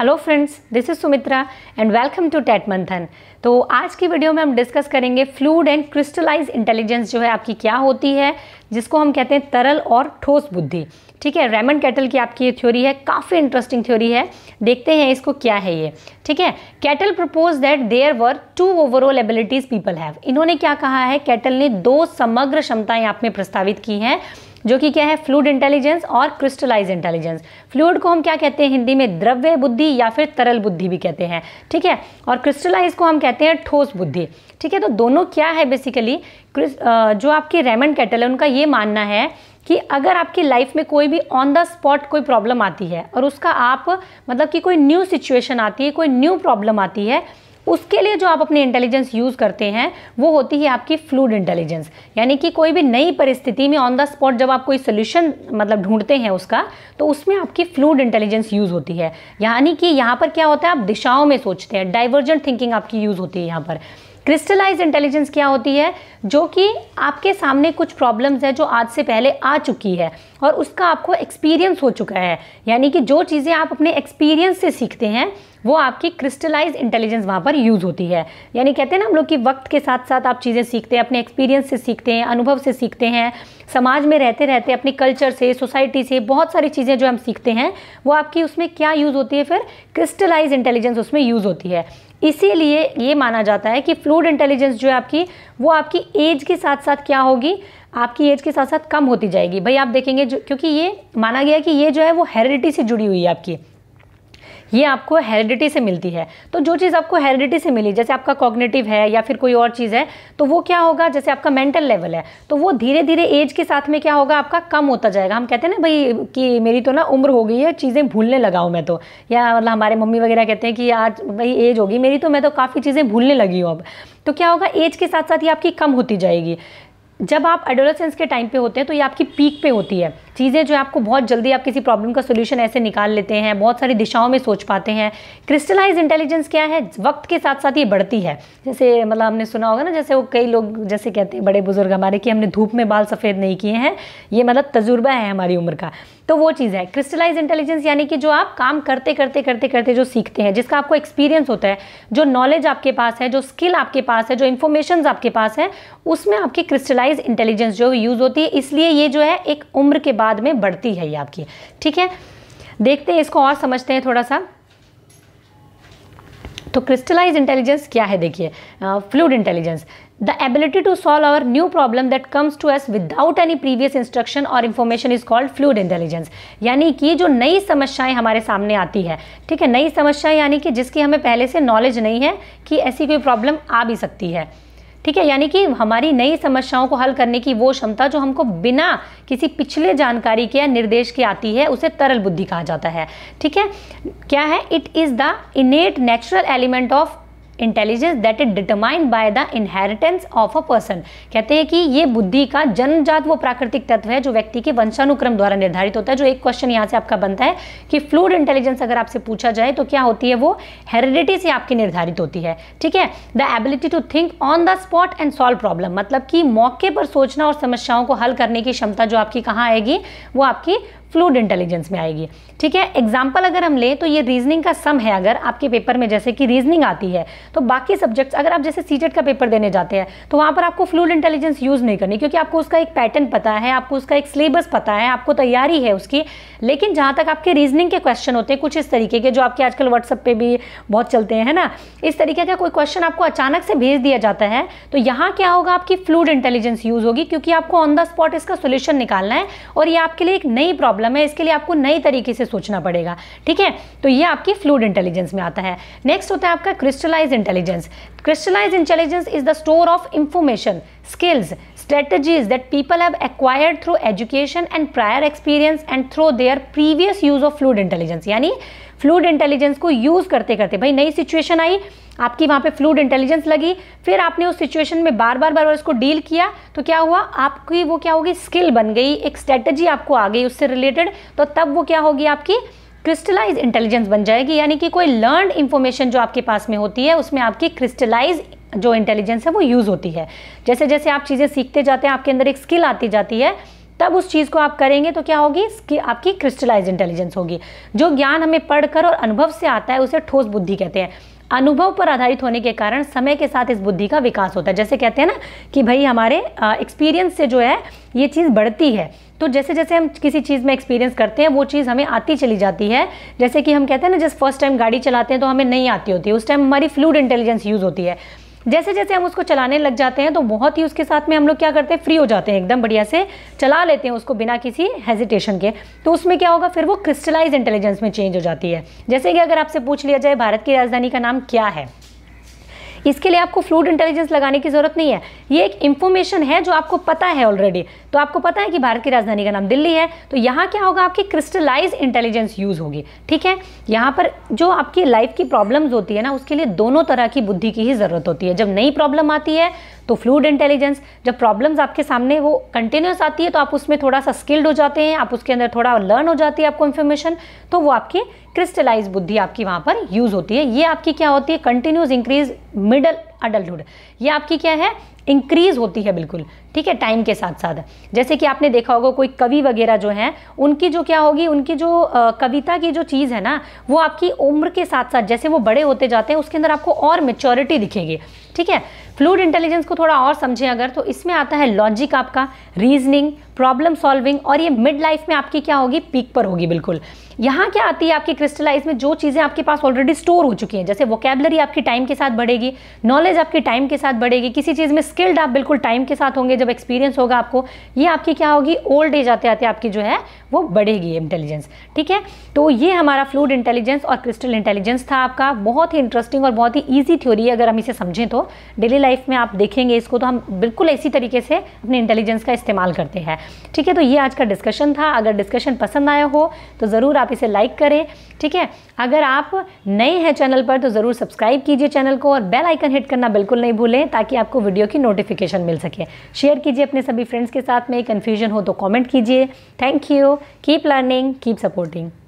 hello friends this is Sumitra and welcome to TET Manthan तो आज की वीडियो में हम डिस्कस करेंगे फ्लूड एंड क्रिस्टलाइज इंटेलिजेंस जो है आपकी क्या होती है जिसको हम कहते हैं तरल और ठोस बुद्धि ठीक है रेमन कैटल की आपकी ये थ्योरी है काफ़ी इंटरेस्टिंग थ्योरी है देखते हैं इसको क्या है ये ठीक है Cattell propose that there were two overall abilities people have इन्होंने क्या कहा है कैटल ने दो समग्र क्षमताएं आप में प्रस्तावित की हैं जो कि क्या है फ्लूड इंटेलिजेंस और क्रिस्टलाइज इंटेलिजेंस फ्लूड को हम क्या कहते हैं हिंदी में द्रव्य बुद्धि या फिर तरल बुद्धि भी कहते हैं ठीक है और क्रिस्टलाइज को हम कहते हैं ठोस बुद्धि ठीक है तो दोनों क्या है बेसिकली जो आपके रेमंड कैटल है उनका ये मानना है कि अगर आपकी लाइफ में कोई भी ऑन द स्पॉट कोई प्रॉब्लम आती है और उसका आप मतलब कि कोई न्यू सिचुएशन आती है कोई न्यू प्रॉब्लम आती है उसके लिए जो आप अपनी इंटेलिजेंस यूज़ करते हैं वो होती है आपकी फ्लूड इंटेलिजेंस यानी कि कोई भी नई परिस्थिति में ऑन द स्पॉट जब आप कोई सोल्यूशन मतलब ढूंढते हैं उसका तो उसमें आपकी फ्लूड इंटेलिजेंस यूज़ होती है यानी कि यहाँ पर क्या होता है आप दिशाओं में सोचते हैं डाइवर्जेंट थिंकिंग आपकी यूज़ होती है यहाँ पर क्रिस्टलाइज इंटेलिजेंस क्या होती है जो कि आपके सामने कुछ प्रॉब्लम्स है जो आज से पहले आ चुकी है और उसका आपको एक्सपीरियंस हो चुका है यानी कि जो चीज़ें आप अपने एक्सपीरियंस से सीखते हैं वो आपकी क्रिस्टलाइज इंटेलिजेंस वहाँ पर यूज़ होती है यानी कहते हैं ना हम लोग कि वक्त के साथ साथ आप चीज़ें सीखते हैं अपने एक्सपीरियंस से सीखते हैं अनुभव से सीखते हैं समाज में रहते रहते अपने कल्चर से सोसाइटी से बहुत सारी चीज़ें जो हम सीखते हैं वो आपकी उसमें क्या यूज़ होती है फिर क्रिस्टलाइज इंटेलिजेंस उसमें यूज़ होती है इसीलिए ये माना जाता है कि फ्लूड इंटेलिजेंस जो है आपकी वो आपकी एज के साथ साथ क्या होगी आपकी एज के साथ साथ कम होती जाएगी भाई आप देखेंगे जो क्योंकि ये माना गया कि ये जो है वो हेरिडिटी से जुड़ी हुई है आपकी ये आपको हेरिडिटी से मिलती है तो जो चीज़ आपको हेरिडिटी से मिली जैसे आपका कॉग्नेटिव है या फिर कोई और चीज़ है तो वो क्या होगा जैसे आपका मेंटल लेवल है तो वो धीरे धीरे एज के साथ में क्या होगा आपका कम होता जाएगा हम कहते हैं ना भाई कि मेरी तो ना उम्र हो गई है चीज़ें भूलने लगा हूँ मैं तो या मतलब हमारे मम्मी वगैरह कहते हैं कि आज भाई एज होगी मेरी तो मैं तो काफ़ी चीज़ें भूलने लगी हूँ अब तो क्या होगा एज के साथ साथ ये आपकी कम होती जाएगी जब आप एडोलसेंस के टाइम पे होते हैं तो ये आपकी पीक पे होती है चीज़ें जो है आपको बहुत जल्दी आप किसी प्रॉब्लम का सोल्यूशन ऐसे निकाल लेते हैं बहुत सारी दिशाओं में सोच पाते हैं क्रिस्टलाइज इंटेलिजेंस क्या है वक्त के साथ साथ ये बढ़ती है जैसे मतलब हमने सुना होगा ना जैसे वो कई लोग जैसे कहते हैं बड़े बुजुर्ग हमारे कि हमने धूप में बाल सफ़ेद नहीं किए हैं ये मतलब तजुर्बा है हमारी उम्र का तो वो चीज़ है क्रिस्टलाइज इंटेलिजेंस यानी कि जो आप काम करते करते करते करते जो सीखते हैं जिसका आपको एक्सपीरियंस होता है जो नॉलेज आपके पास है जो स्किल आपके पास है जो इन्फॉर्मेशन आपके पास है उसमें आपकी क्रिस्टलाइज इंटेलिजेंस जो यूज़ होती है इसलिए ये जो है एक उम्र के बाद बाद में बढ़ती है ये आपकी ठीक है देखते हैं इसको और समझते हैं थोड़ा सा तो क्रिस्टलाइज इंटेलिजेंस क्या है देखिए fluid intelligence the ability to solve our new problem that comes to us without any previous instruction और information is called fluid intelligence यानी कि जो नई समस्याएं हमारे सामने आती है ठीक है नई समस्याएं यानी कि जिसकी हमें पहले से नॉलेज नहीं है कि ऐसी कोई प्रॉब्लम आ भी सकती है ठीक है यानी कि हमारी नई समस्याओं को हल करने की वो क्षमता जो हमको बिना किसी पिछले जानकारी के या निर्देश के आती है उसे तरल बुद्धि कहा जाता है ठीक है क्या है it is the innate natural element of intelligence that is determined by the inheritance of a person कहते हैं कि ये बुद्धि का जन्मजात वो प्राकृतिक तत्व है जो व्यक्ति के वंशानुक्रम द्वारा निर्धारित होता है जो एक क्वेश्चन यहाँ से आपका बनता है कि फ्लूड इंटेलिजेंस अगर आपसे पूछा जाए तो क्या होती है वो हेरिडिटी से आपकी निर्धारित होती है ठीक है the ability to think on the spot and solve problem मतलब कि मौके पर सोचना और समस्याओं को हल करने की क्षमता जो आपकी कहाँ आएगी वो आपकी फ्लूड इंटेलिजेंस में आएगी ठीक है एग्जाम्पल अगर हम लें तो ये रीजनिंग का सम है अगर आपके पेपर में जैसे कि रीजनिंग आती है तो बाकी सब्जेक्ट्स अगर आप जैसे सीटेट का पेपर देने जाते हैं तो वहाँ पर आपको फ्लूड इंटेलिजेंस यूज़ नहीं करनी क्योंकि आपको उसका एक पैटर्न पता है आपको उसका एक सिलेबस पता है आपको तैयारी है उसकी लेकिन जहाँ तक आपके रीजनिंग के क्वेश्चन होते हैं कुछ इस तरीके के जो आपके आजकल व्हाट्सअप पर भी बहुत चलते हैं ना इस तरीके का कोई क्वेश्चन आपको अचानक से भेज दिया जाता है तो यहाँ क्या होगा आपकी फ्लूड इंटेलिजेंस यूज़ होगी क्योंकि आपको ऑन द स्पॉट इसका सोल्यूशन निकालना है और ये आपके लिए एक नई प्रॉब्लम प्रॉब्लम है इसके लिए आपको नई तरीके से सोचना पड़ेगा ठीक है तो ये आपकी फ्लूड इंटेलिजेंस में आता है नेक्स्ट होता है आपका crystallize intelligence crystallize intelligence is the store of information skills strategies that people have acquired through education and prior experience and through their previous use of fluid intelligence यानी fluid intelligence को use करते करते भाई नई situation आई आपकी वहाँ पे fluid intelligence लगी फिर आपने उस सिचुएशन में बार बार बार बार उसको डील किया तो क्या हुआ आपकी वो क्या होगी स्किल बन गई एक स्ट्रेटजी आपको आ गई उससे रिलेटेड तो तब वो क्या होगी आपकी क्रिस्टलाइज इंटेलिजेंस बन जाएगी यानी कि कोई लर्न इन्फॉर्मेशन जो आपके पास में होती है उसमें आपकी क्रिस्टलाइज जो इंटेलिजेंस है वो यूज़ होती है जैसे जैसे आप चीज़ें सीखते जाते हैं आपके अंदर एक स्किल आती जाती है तब उस चीज़ को आप करेंगे तो क्या होगी कि आपकी क्रिस्टलाइज इंटेलिजेंस होगी जो ज्ञान हमें पढ़कर और अनुभव से आता है उसे ठोस बुद्धि कहते हैं अनुभव पर आधारित होने के कारण समय के साथ इस बुद्धि का विकास होता है जैसे कहते हैं ना कि भाई हमारे एक्सपीरियंस से जो है ये चीज़ बढ़ती है तो जैसे जैसे हम किसी चीज़ में एक्सपीरियंस करते हैं वो चीज़ हमें आती चली जाती है जैसे कि हम कहते हैं ना जैसे फर्स्ट टाइम गाड़ी चलाते हैं तो हमें नहीं आती होती उस टाइम हमारी फ्लूड इंटेलिजेंस यूज़ होती है जैसे जैसे हम उसको चलाने लग जाते हैं तो बहुत ही उसके साथ में हम लोग क्या करते हैं फ्री हो जाते हैं एकदम बढ़िया से चला लेते हैं उसको बिना किसी हेजिटेशन के तो उसमें क्या होगा फिर वो क्रिस्टलाइज इंटेलिजेंस में चेंज हो जाती है जैसे कि अगर आपसे पूछ लिया जाए भारत की राजधानी का नाम क्या है इसके लिए आपको फ्लूड इंटेलिजेंस लगाने की ज़रूरत नहीं है ये एक इन्फॉर्मेशन है जो आपको पता है ऑलरेडी तो आपको पता है कि भारत की राजधानी का नाम दिल्ली है तो यहाँ क्या होगा आपकी क्रिस्टलाइज इंटेलिजेंस यूज़ होगी ठीक है यहाँ पर जो आपकी लाइफ की प्रॉब्लम्स होती है ना उसके लिए दोनों तरह की बुद्धि की ही ज़रूरत होती है जब नई प्रॉब्लम आती है तो फ्लूड इंटेलिजेंस जब प्रॉब्लम्स आपके सामने वो कंटिन्यूस आती है तो आप उसमें थोड़ा सा स्किल्ड हो जाते हैं आप उसके अंदर थोड़ा लर्न हो जाती है आपको इन्फॉर्मेशन तो वो आपकी क्रिस्टलाइज बुद्धि आपकी वहाँ पर यूज़ होती है ये आपकी क्या होती है कंटिन्यूस इंक्रीज मिडल अडल्टुड ये आपकी क्या है इंक्रीज होती है बिल्कुल ठीक है टाइम के साथ साथ जैसे कि आपने देखा होगा कोई कवि वगैरह जो हैं उनकी जो क्या होगी उनकी जो आ, कविता की जो चीज़ है ना वो आपकी उम्र के साथ साथ जैसे वो बड़े होते जाते हैं उसके अंदर आपको और मेच्योरिटी दिखेगी ठीक है फ्लूड इंटेलिजेंस को थोड़ा और समझें अगर तो इसमें आता है लॉजिक आपका रीजनिंग प्रॉब्लम सॉल्विंग और ये मिड लाइफ में आपकी क्या होगी पीक पर होगी बिल्कुल यहाँ क्या आती है आपकी क्रिस्टलाइज में जो चीज़ें आपके पास ऑलरेडी स्टोर हो चुकी हैं जैसे वोकेबलरी आपकी टाइम के साथ बढ़ेगी नॉलेज आपकी टाइम के साथ बढ़ेगी किसी चीज़ में स्किल्ड आप बिल्कुल टाइम के साथ होंगे जब एक्सपीरियंस होगा आपको ये आपकी क्या होगी ओल्ड एज आते आते आपकी जो है वो बढ़ेगी इंटेलिजेंस ठीक है तो ये हमारा फ्लूड इंटेलिजेंस और क्रिस्टल इंटेलिजेंस था आपका बहुत ही इंटरेस्टिंग और बहुत ही ईजी थ्योरी है अगर हम इसे समझें तो डेली लाइफ लाइफ में आप देखेंगे इसको तो हम बिल्कुल इसी तरीके से अपने इंटेलिजेंस का इस्तेमाल करते हैं ठीक है तो ये आज का डिस्कशन था अगर डिस्कशन पसंद आया हो तो ज़रूर आप इसे लाइक करें ठीक है अगर आप नए हैं चैनल पर तो ज़रूर सब्सक्राइब कीजिए चैनल को और बेल आइकन हिट करना बिल्कुल नहीं भूलें ताकि आपको वीडियो की नोटिफिकेशन मिल सके शेयर कीजिए अपने सभी फ्रेंड्स के साथ में कन्फ्यूजन हो तो कॉमेंट कीजिए thank you keep learning keep supporting